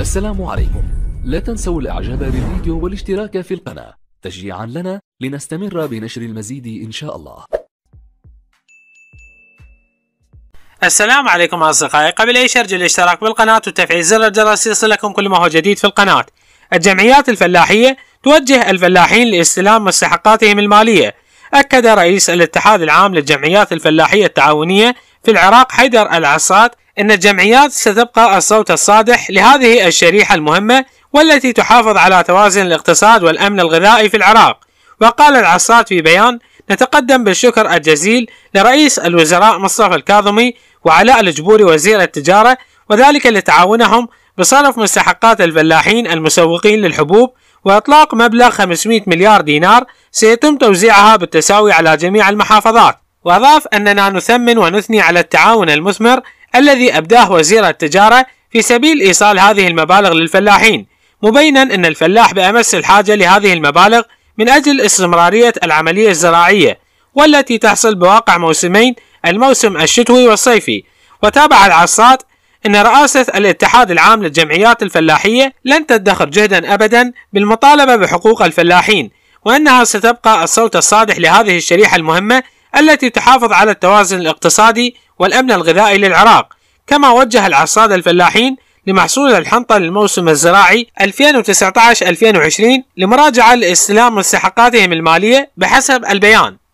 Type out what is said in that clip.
السلام عليكم لا تنسوا الاعجاب بالفيديو والاشتراك في القناة تشجيعا لنا لنستمر بنشر المزيد ان شاء الله السلام عليكم اصدقائي قبل اي شيء ارجو الاشتراك بالقناة وتفعيل زر الجرس يصلكم كل ما هو جديد في القناة الجمعيات الفلاحية توجه الفلاحين لاستلام مستحقاتهم المالية أكد رئيس الاتحاد العام للجمعيات الفلاحية التعاونية في العراق حيدر العصات أن الجمعيات ستبقى الصوت الصادح لهذه الشريحة المهمة والتي تحافظ على توازن الاقتصاد والأمن الغذائي في العراق وقال العصات في بيان نتقدم بالشكر الجزيل لرئيس الوزراء مصطفى الكاظمي وعلاء الجبوري وزير التجارة وذلك لتعاونهم بصرف مستحقات الفلاحين المسوقين للحبوب وإطلاق مبلغ 500 مليار دينار سيتم توزيعها بالتساوي على جميع المحافظات وأضاف أننا نثمن ونثني على التعاون المثمر الذي أبداه وزير التجارة في سبيل إيصال هذه المبالغ للفلاحين مبينا أن الفلاح بأمس الحاجة لهذه المبالغ من أجل استمرارية العملية الزراعية والتي تحصل بواقع موسمين الموسم الشتوي والصيفي وتابع العصات أن رئاسة الاتحاد العام للجمعيات الفلاحية لن تدخر جهدا أبدا بالمطالبة بحقوق الفلاحين وأنها ستبقى الصوت الصادح لهذه الشريحة المهمة التي تحافظ على التوازن الاقتصادي والأمن الغذائي للعراق كما وجه العصاد الفلاحين لمحصول الحنطة للموسم الزراعي 2019-2020 لمراجعة لاستلام مستحقاتهم المالية بحسب البيان